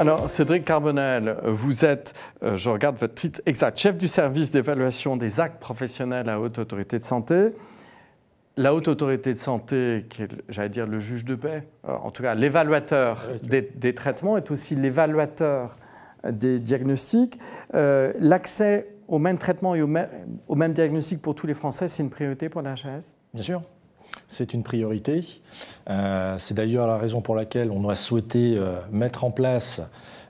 Alors, Cédric Carbonel, vous êtes, euh, je regarde votre titre exact, chef du service d'évaluation des actes professionnels à haute autorité de santé. La haute autorité de santé, qui est, j'allais dire, le juge de paix, euh, en tout cas l'évaluateur des, traitements, est aussi l'évaluateur euh, des diagnostics. l'accès aux mêmes traitements et aux mêmes, diagnostics pour tous les Français, c'est une priorité pour la HAS Bien sûr c'est une priorité. Euh, c'est d'ailleurs la raison pour laquelle on a souhaité euh, mettre en place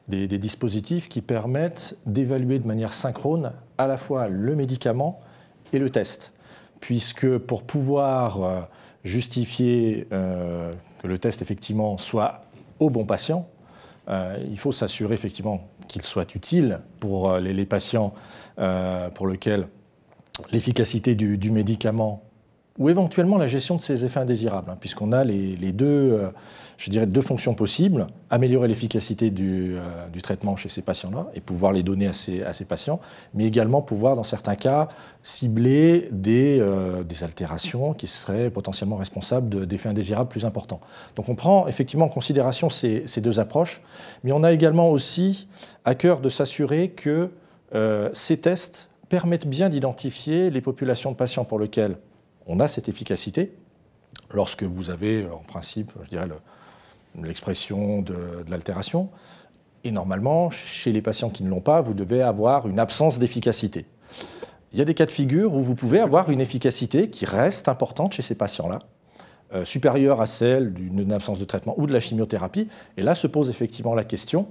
des, dispositifs qui permettent d'évaluer de manière synchrone à la fois le médicament et le test. Puisque pour pouvoir euh, justifier que le test effectivement soit au bon patient, il faut s'assurer effectivement qu'il soit utile pour les, patients pour lesquels l'efficacité du médicament ou éventuellement la gestion de ces effets indésirables, hein, puisqu'on a les, les deux, euh, je dirais, deux fonctions possibles, améliorer l'efficacité du, euh, du, traitement chez ces patients-là et pouvoir les donner à ces, à ces, patients, mais également pouvoir, dans certains cas, cibler des, euh, des altérations qui seraient potentiellement responsables d'effets indésirables plus importants. Donc on prend effectivement en considération ces, ces deux approches, mais on a également aussi à cœur de s'assurer que ces tests permettent bien d'identifier les populations de patients pour lesquelles on a cette efficacité lorsque vous avez, euh, en principe, je dirais, l'expression de, l'altération. Et normalement, chez les patients qui ne l'ont pas, vous devez avoir une absence d'efficacité. Il y a des cas de figure où vous pouvez avoir une efficacité qui reste importante chez ces patients-là, euh, supérieure à celle d'une absence de traitement ou de la chimiothérapie. Et là se pose effectivement la question,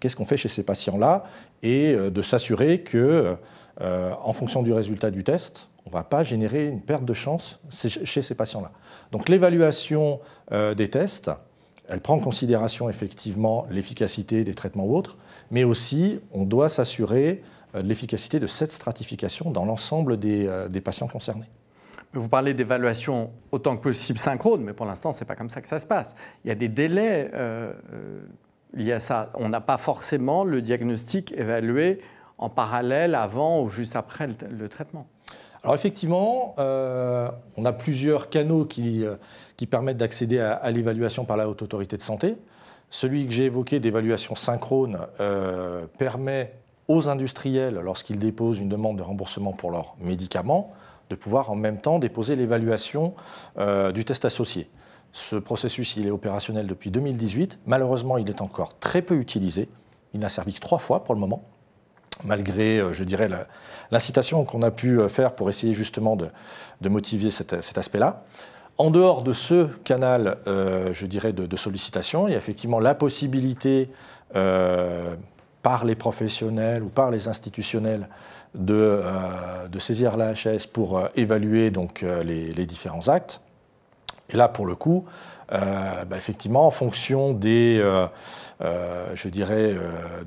qu'est-ce qu'on fait chez ces patients-là Et euh, de s'assurer que, en fonction du résultat du test, on ne va pas générer une perte de chance chez ces patients-là. Donc l'évaluation euh, des tests, elle prend en considération effectivement l'efficacité des traitements ou autres, mais aussi on doit s'assurer euh, de l'efficacité de cette stratification dans l'ensemble des, euh, patients concernés. Vous parlez d'évaluation autant que possible synchrone, mais pour l'instant, ce n'est pas comme ça que ça se passe. Il y a des délais liés à ça. On n'a pas forcément le diagnostic évalué en parallèle, avant ou juste après le traitement. Alors effectivement, euh, on a plusieurs canaux qui, euh, permettent d'accéder à, l'évaluation par la haute autorité de santé. Celui que j'ai évoqué d'évaluation synchrone euh, permet aux industriels, lorsqu'ils déposent une demande de remboursement pour leurs médicaments, de pouvoir en même temps déposer l'évaluation du test associé. Ce processus, il est opérationnel depuis 2018. Malheureusement, il est encore très peu utilisé. Il n'a servi que trois fois pour le moment malgré, euh, je dirais, l'incitation qu'on a pu euh, faire pour essayer justement de, motiver cet, aspect-là. En dehors de ce canal, euh, je dirais, de, sollicitation, il y a effectivement la possibilité, par les professionnels ou par les institutionnels, de, saisir l'AHS pour évaluer donc, les, les, différents actes. Et là, pour le coup, euh, bah, effectivement, en fonction des, euh, euh, je dirais,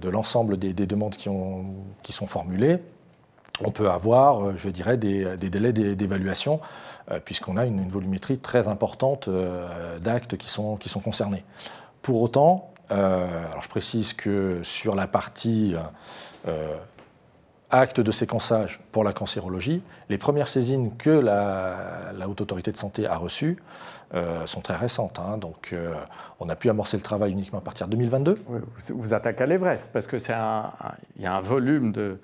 de l'ensemble des, demandes qui, sont formulées, on peut avoir, je dirais, des, délais d'évaluation, puisqu'on a une, volumétrie très importante d'actes qui sont, concernés. Pour autant, je précise que sur la partie acte de séquençage pour la cancérologie, les premières saisines que la, Haute Autorité de Santé a reçues euh, sont très récentes. Hein. donc euh, on a pu amorcer le travail uniquement à partir de 2022. vous, attaquez à l'Everest parce qu'il y a un volume de,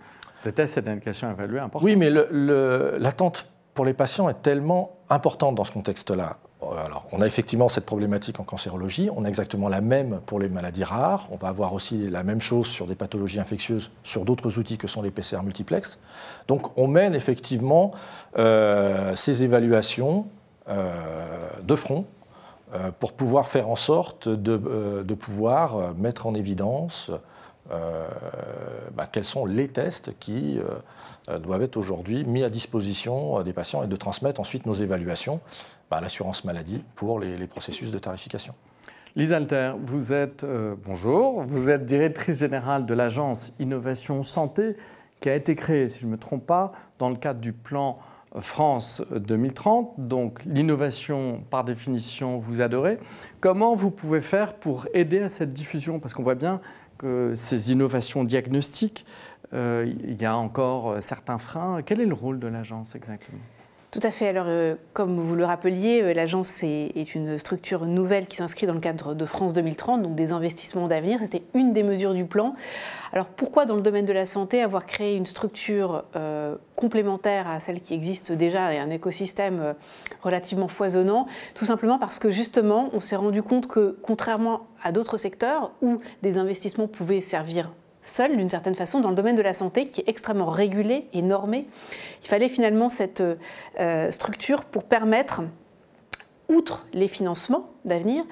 tests et d'indications évaluées important. Oui, mais l'attente pour les patients est tellement importante dans ce contexte-là. Euh, on a effectivement cette problématique en cancérologie, on a exactement la même pour les maladies rares, on va avoir aussi la même chose sur des pathologies infectieuses, sur d'autres outils que sont les PCR multiplex. Donc on mène effectivement euh, ces évaluations euh, de front pour pouvoir faire en sorte de pouvoir mettre en évidence euh, bah, quels sont les tests qui euh, doivent être aujourd'hui mis à disposition euh, des patients et de transmettre ensuite nos évaluations bah, à l'assurance maladie pour les, processus de tarification. Lise Alter, vous êtes, bonjour, vous êtes directrice générale de l'agence Innovation Santé qui a été créée, si je ne me trompe pas, dans le cadre du plan France 2030, donc l'innovation par définition vous adorez, comment vous pouvez faire pour aider à cette diffusion Parce qu'on voit bien que ces innovations diagnostiques, euh, il y a encore euh, certains freins. Quel est le rôle de l'agence exactement tout à fait. Alors, euh, comme vous le rappeliez, euh, l'agence est, une structure nouvelle qui s'inscrit dans le cadre de France 2030, donc des investissements d'avenir. C'était une des mesures du plan. Alors, pourquoi dans le domaine de la santé avoir créé une structure euh, complémentaire à celle qui existe déjà et un écosystème relativement foisonnant Tout simplement parce que justement, on s'est rendu compte que contrairement à d'autres secteurs où des investissements pouvaient servir seul, d'une certaine façon, dans le domaine de la santé qui est extrêmement régulé et normé. Il fallait finalement cette euh, structure pour permettre, outre les financements d'avenir,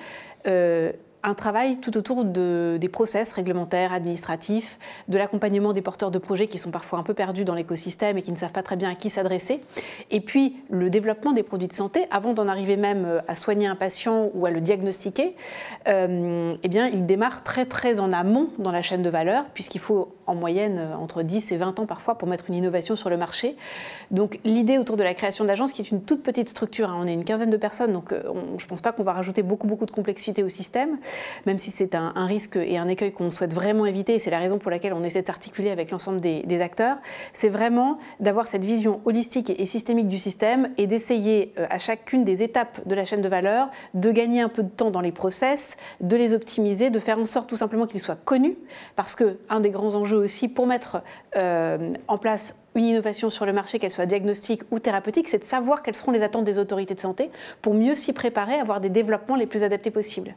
euh, un travail tout autour de, des process réglementaires, administratifs, de l'accompagnement des porteurs de projets qui sont parfois un peu perdus dans l'écosystème et qui ne savent pas très bien à qui s'adresser, et puis le développement des produits de santé, avant d'en arriver même euh, à soigner un patient ou à le diagnostiquer, euh, eh bien, il démarre très très en amont dans la chaîne de valeur, puisqu'il faut en moyenne euh, entre 10 et 20 ans parfois pour mettre une innovation sur le marché. Donc l'idée autour de la création d'agence qui est une toute petite structure, hein, on est une quinzaine de personnes, donc euh, je ne pense pas qu'on va rajouter beaucoup, beaucoup de complexité au système, même si c'est un, risque et un écueil qu'on souhaite vraiment éviter, et c'est la raison pour laquelle on essaie de s'articuler avec l'ensemble des, des, acteurs, c'est vraiment d'avoir cette vision holistique et systémique du système et d'essayer euh, à chacune des étapes de la chaîne de valeur de gagner un peu de temps dans les process, de les optimiser, de faire en sorte tout simplement qu'ils soient connus, parce que un des grands enjeux aussi pour mettre euh, en place une innovation sur le marché, qu'elle soit diagnostique ou thérapeutique, c'est de savoir quelles seront les attentes des autorités de santé pour mieux s'y préparer, avoir des développements les plus adaptés possibles.